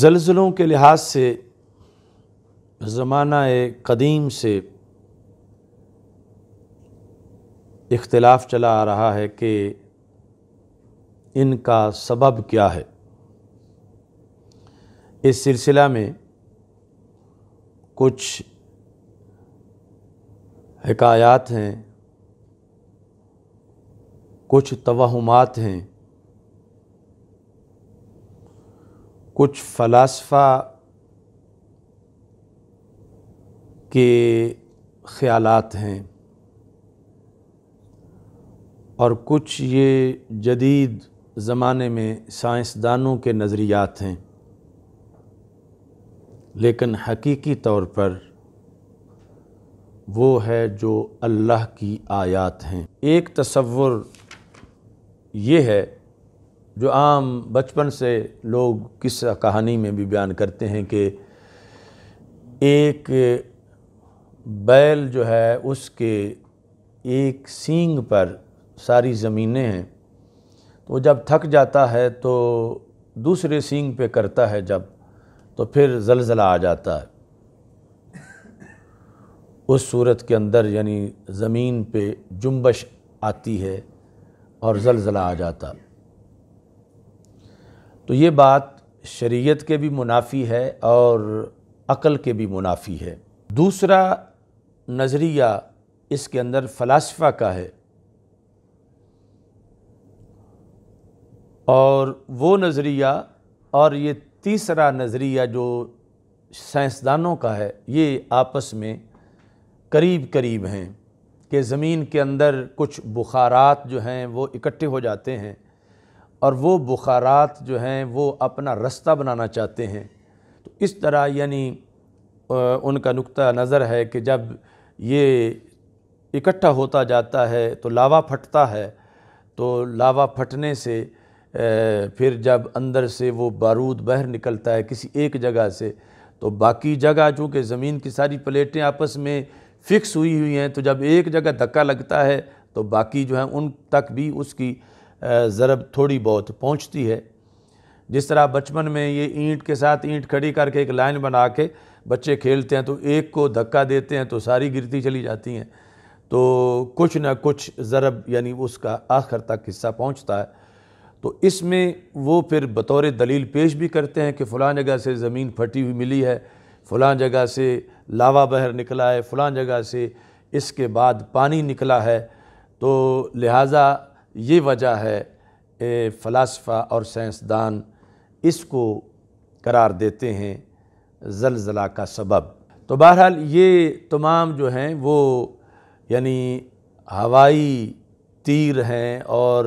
زلزلوں کے لحاظ سے زمانہ قدیم سے اختلاف چلا آ رہا ہے کہ ان کا سبب کیا ہے اس سلسلہ میں کچھ حکایات ہیں کچھ توہمات ہیں کچھ فلاسفہ کے خیالات ہیں اور کچھ یہ جدید زمانے میں سائنسدانوں کے نظریات ہیں لیکن حقیقی طور پر وہ ہے جو اللہ کی آیات ہیں ایک تصور یہ ہے جو عام بچپن سے لوگ کس کہانی میں بھی بیان کرتے ہیں کہ ایک بیل جو ہے اس کے ایک سینگ پر ساری زمینیں ہیں تو جب تھک جاتا ہے تو دوسرے سینگ پہ کرتا ہے جب تو پھر زلزلہ آ جاتا ہے اس صورت کے اندر یعنی زمین پہ جنبش آتی ہے اور زلزلہ آ جاتا ہے تو یہ بات شریعت کے بھی منافی ہے اور عقل کے بھی منافی ہے دوسرا نظریہ اس کے اندر فلاسفہ کا ہے اور وہ نظریہ اور یہ تیسرا نظریہ جو سائنسدانوں کا ہے یہ آپس میں قریب قریب ہیں کہ زمین کے اندر کچھ بخارات جو ہیں وہ اکٹھے ہو جاتے ہیں اور وہ بخارات جو ہیں وہ اپنا رستہ بنانا چاہتے ہیں تو اس طرح یعنی ان کا نقطہ نظر ہے کہ جب یہ اکٹھا ہوتا جاتا ہے تو لاوا پھٹتا ہے تو لاوا پھٹنے سے پھر جب اندر سے وہ بارود بہر نکلتا ہے کسی ایک جگہ سے تو باقی جگہ چونکہ زمین کی ساری پلیٹیں آپس میں فکس ہوئی ہوئی ہیں تو جب ایک جگہ دھکا لگتا ہے تو باقی جو ہیں ان تک بھی اس کی ضرب تھوڑی بہت پہنچتی ہے جس طرح بچپن میں یہ اینٹ کے ساتھ اینٹ کھڑی کر کے ایک لائن بنا کے بچے کھیلتے ہیں تو ایک کو دھکا دیتے ہیں تو ساری گرتی چلی جاتی ہیں تو کچھ نہ کچھ ضرب یعنی اس کا آخر تک حصہ پہنچتا ہے تو اس میں وہ پھر بطور دلیل پیش بھی کرتے ہیں کہ فلاں جگہ سے زمین پھٹی ہوئی ملی ہے فلاں جگہ سے لاوا بہر نکلا ہے فلاں جگہ سے اس کے بعد پانی نکلا ہے تو لہٰذا یہ وجہ ہے فلاسفہ اور سائنسدان اس کو قرار دیتے ہیں زلزلہ کا سبب تو بہرحال یہ تمام جو ہیں وہ یعنی ہوائی تیر ہیں اور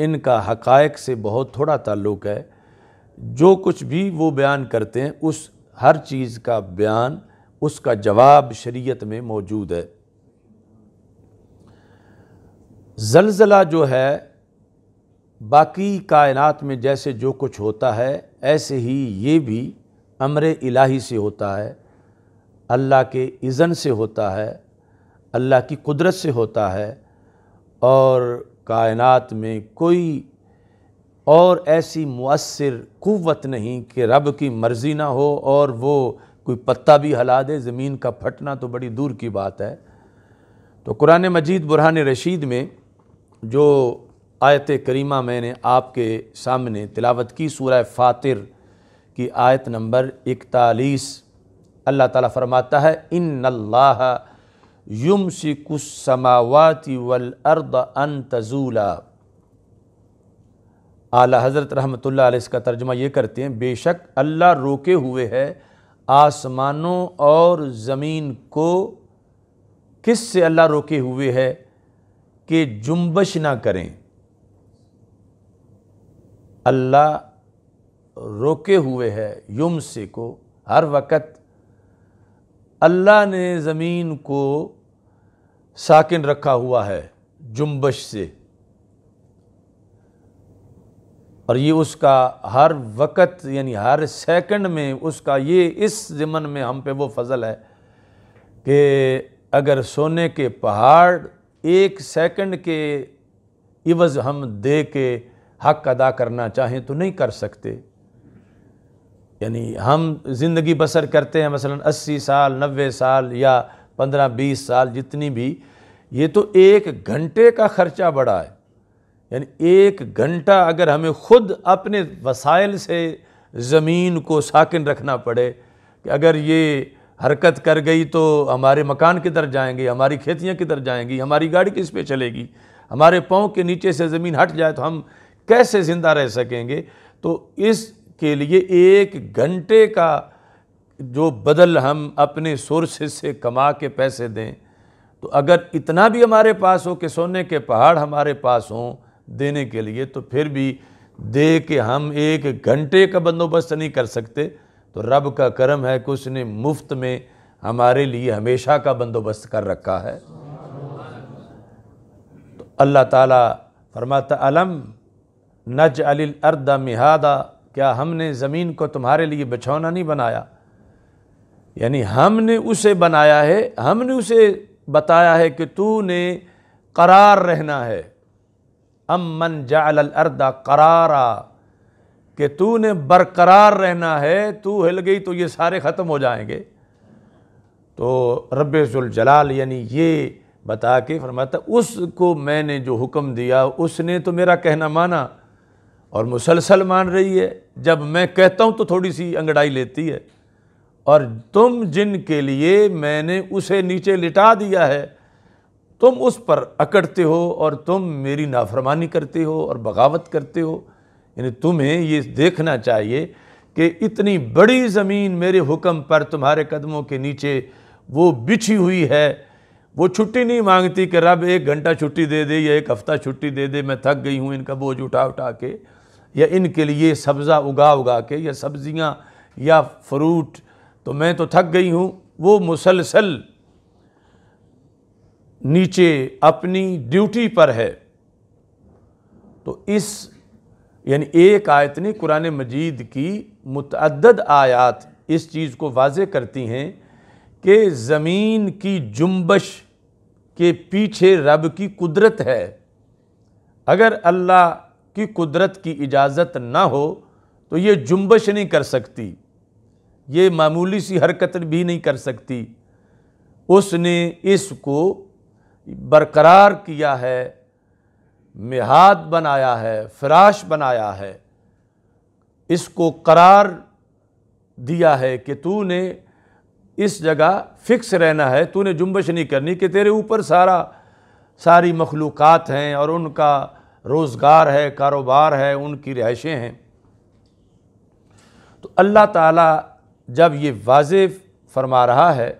ان کا حقائق سے بہت تھوڑا تعلق ہے جو کچھ بھی وہ بیان کرتے ہیں اس ہر چیز کا بیان اس کا جواب شریعت میں موجود ہے زلزلہ جو ہے باقی کائنات میں جیسے جو کچھ ہوتا ہے ایسے ہی یہ بھی امر الٰہی سے ہوتا ہے اللہ کے اذن سے ہوتا ہے اللہ کی قدرت سے ہوتا ہے اور کائنات میں کوئی اور ایسی مؤثر قوت نہیں کہ رب کی مرضی نہ ہو اور وہ کوئی پتہ بھی ہلا دے زمین کا پھٹنا تو بڑی دور کی بات ہے تو قرآن مجید برہان رشید میں جو آیت کریمہ میں نے آپ کے سامنے تلاوت کی سورہ فاطر کی آیت نمبر اکتالیس اللہ تعالیٰ فرماتا ہے ان اللہ یمسک السماوات والارض ان تزولا اعلی حضرت رحمۃ اللہ علیہ اس کا ترجمہ یہ کرتے ہیں بے شک اللہ روکے ہوئے ہے آسمانوں اور زمین کو کس سے اللہ روکے ہوئے ہے کہ جنبش نہ کریں اللہ روکے ہوئے ہے یم سے کو ہر وقت اللہ نے زمین کو ساکن رکھا ہوا ہے جنبش سے اور یہ اس کا ہر وقت یعنی ہر سیکنڈ میں اس کا یہ اس ضمن میں ہم پہ وہ فضل ہے کہ اگر سونے کے پہاڑ ایک سیکنڈ کے عوض ہم دے کے حق ادا کرنا چاہیں تو نہیں کر سکتے یعنی ہم زندگی بسر کرتے ہیں مثلاً اسی سال نوے سال یا پندرہ بیس سال جتنی بھی یہ تو ایک گھنٹے کا خرچہ بڑا ہے یعنی ایک گھنٹہ اگر ہمیں خود اپنے وسائل سے زمین کو ساکن رکھنا پڑے کہ اگر یہ حرکت کر گئی تو ہمارے مکان کدھر جائیں گے ہماری کھیتیاں کدھر جائیں گی ہماری گاڑی کس پہ چلے گی ہمارے پاؤں کے نیچے سے زمین ہٹ جائے تو ہم کیسے زندہ رہ سکیں گے تو اس کے لیے ایک گھنٹے کا جو بدل ہم اپنے سورسز سے کما کے پیسے دیں تو اگر اتنا بھی ہمارے پاس ہو کہ سونے کے پہاڑ ہمارے پاس ہوں دینے کے لیے تو پھر بھی دے کے ہم ایک گھنٹے کا بندوبست نہیں کر سکتے تو رب کا کرم ہے کہ اس نے مفت میں ہمارے لیے ہمیشہ کا بندوبست کر رکھا ہے تو اللہ تعالیٰ فرماتا علم نج الارض مہادا کیا ہم نے زمین کو تمہارے لیے بچھونا نہیں بنایا یعنی ہم نے اسے بنایا ہے ہم نے اسے بتایا ہے کہ تو نے قرار رہنا ہے ام من جعل الردا قرارا کہ تو نے برقرار رہنا ہے تو ہل گئی تو یہ سارے ختم ہو جائیں گے تو رب الجلال یعنی یہ بتا کے فرماتا اس کو میں نے جو حکم دیا اس نے تو میرا کہنا مانا اور مسلسل مان رہی ہے جب میں کہتا ہوں تو تھوڑی سی انگڑائی لیتی ہے اور تم جن کے لیے میں نے اسے نیچے لٹا دیا ہے تم اس پر اکڑتے ہو اور تم میری نافرمانی کرتے ہو اور بغاوت کرتے ہو یعنی تمہیں یہ دیکھنا چاہیے کہ اتنی بڑی زمین میرے حکم پر تمہارے قدموں کے نیچے وہ بچھی ہوئی ہے وہ چھٹی نہیں مانگتی کہ رب ایک گھنٹہ چھٹی دے دے یا ایک ہفتہ چھٹی دے دے میں تھک گئی ہوں ان کا بوجھ اٹھا اٹھا کے یا ان کے لیے سبزہ اگا اگا کے یا سبزیاں یا فروٹ تو میں تو تھک گئی ہوں وہ مسلسل نیچے اپنی ڈیوٹی پر ہے تو اس یعنی ایک آیت نے قرآن مجید کی متعدد آیات اس چیز کو واضح کرتی ہیں کہ زمین کی جنبش کے پیچھے رب کی قدرت ہے اگر اللہ کی قدرت کی اجازت نہ ہو تو یہ جنبش نہیں کر سکتی یہ معمولی سی حرکت بھی نہیں کر سکتی اس نے اس کو برقرار کیا ہے بنایا ہے فراش بنایا ہے اس کو قرار دیا ہے کہ تو نے اس جگہ فکس رہنا ہے تو نے جنبش نہیں کرنی کہ تیرے اوپر سارا ساری مخلوقات ہیں اور ان کا روزگار ہے کاروبار ہے ان کی رہائشیں ہیں تو اللہ تعالیٰ جب یہ واضح فرما رہا ہے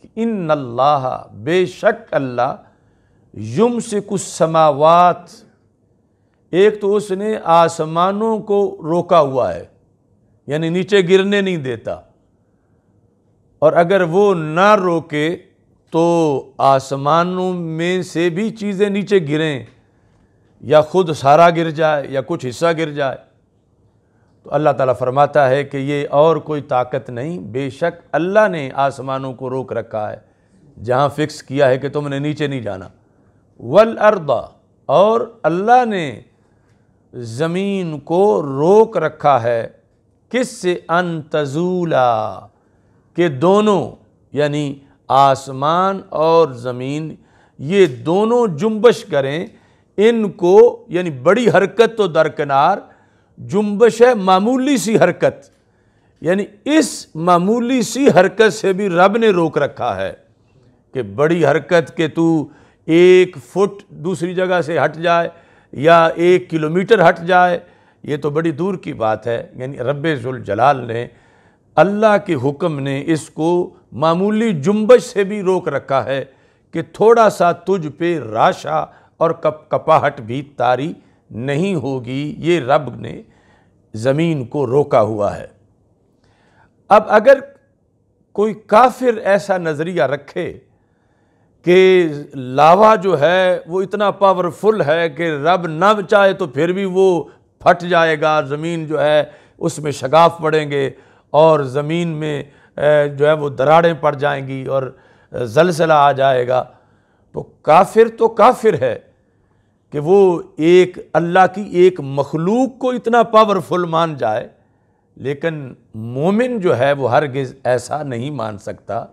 کہ ان اللہ بے شک اللہ یم سے کچھ سماوات ایک تو اس نے آسمانوں کو روکا ہوا ہے یعنی نیچے گرنے نہیں دیتا اور اگر وہ نہ روکے تو آسمانوں میں سے بھی چیزیں نیچے گریں یا خود سارا گر جائے یا کچھ حصہ گر جائے تو اللہ تعالیٰ فرماتا ہے کہ یہ اور کوئی طاقت نہیں بے شک اللہ نے آسمانوں کو روک رکھا ہے جہاں فکس کیا ہے کہ تم نے نیچے نہیں جانا والارض اور اللہ نے زمین کو روک رکھا ہے کس سے انتظولا کہ دونوں یعنی آسمان اور زمین یہ دونوں جنبش کریں ان کو یعنی بڑی حرکت تو درکنار جنبش ہے معمولی سی حرکت یعنی اس معمولی سی حرکت سے بھی رب نے روک رکھا ہے کہ بڑی حرکت کہ تو ایک فٹ دوسری جگہ سے ہٹ جائے یا ایک کلومیٹر ہٹ جائے یہ تو بڑی دور کی بات ہے یعنی رب ذوالجلال نے اللہ کے حکم نے اس کو معمولی جنبش سے بھی روک رکھا ہے کہ تھوڑا سا تجھ پہ راشا اور کپ کپاہٹ بھی تاری نہیں ہوگی یہ رب نے زمین کو روکا ہوا ہے اب اگر کوئی کافر ایسا نظریہ رکھے کہ لاوا جو ہے وہ اتنا پاورفل ہے کہ رب نہ چاہے تو پھر بھی وہ پھٹ جائے گا زمین جو ہے اس میں شگاف پڑیں گے اور زمین میں جو ہے وہ دراڑیں پڑ جائیں گی اور زلزلہ آ جائے گا تو کافر تو کافر ہے کہ وہ ایک اللہ کی ایک مخلوق کو اتنا پاورفل مان جائے لیکن مومن جو ہے وہ ہرگز ایسا نہیں مان سکتا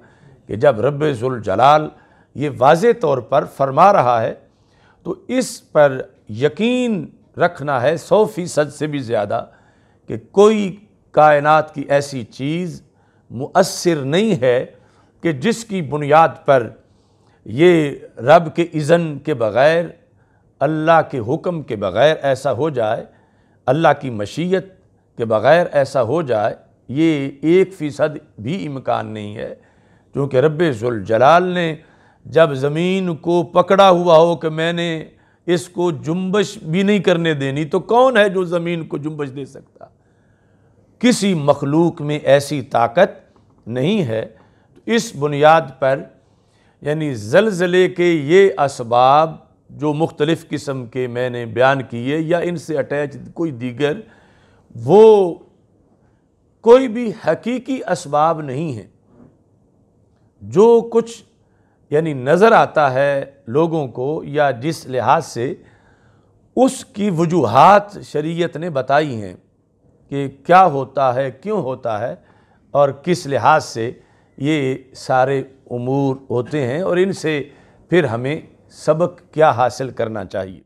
کہ جب رب ذوالجلال جلال یہ واضح طور پر فرما رہا ہے تو اس پر یقین رکھنا ہے سو فیصد سے بھی زیادہ کہ کوئی کائنات کی ایسی چیز مؤثر نہیں ہے کہ جس کی بنیاد پر یہ رب کے اذن کے بغیر اللہ کے حکم کے بغیر ایسا ہو جائے اللہ کی مشیت کے بغیر ایسا ہو جائے یہ ایک فیصد بھی امکان نہیں ہے چونکہ رب ضولجلال نے جب زمین کو پکڑا ہوا ہو کہ میں نے اس کو جنبش بھی نہیں کرنے دینی تو کون ہے جو زمین کو جنبش دے سکتا کسی مخلوق میں ایسی طاقت نہیں ہے اس بنیاد پر یعنی زلزلے کے یہ اسباب جو مختلف قسم کے میں نے بیان کیے یا ان سے اٹیچ کوئی دیگر وہ کوئی بھی حقیقی اسباب نہیں ہیں جو کچھ یعنی نظر آتا ہے لوگوں کو یا جس لحاظ سے اس کی وجوہات شریعت نے بتائی ہیں کہ کیا ہوتا ہے کیوں ہوتا ہے اور کس لحاظ سے یہ سارے امور ہوتے ہیں اور ان سے پھر ہمیں سبق کیا حاصل کرنا چاہیے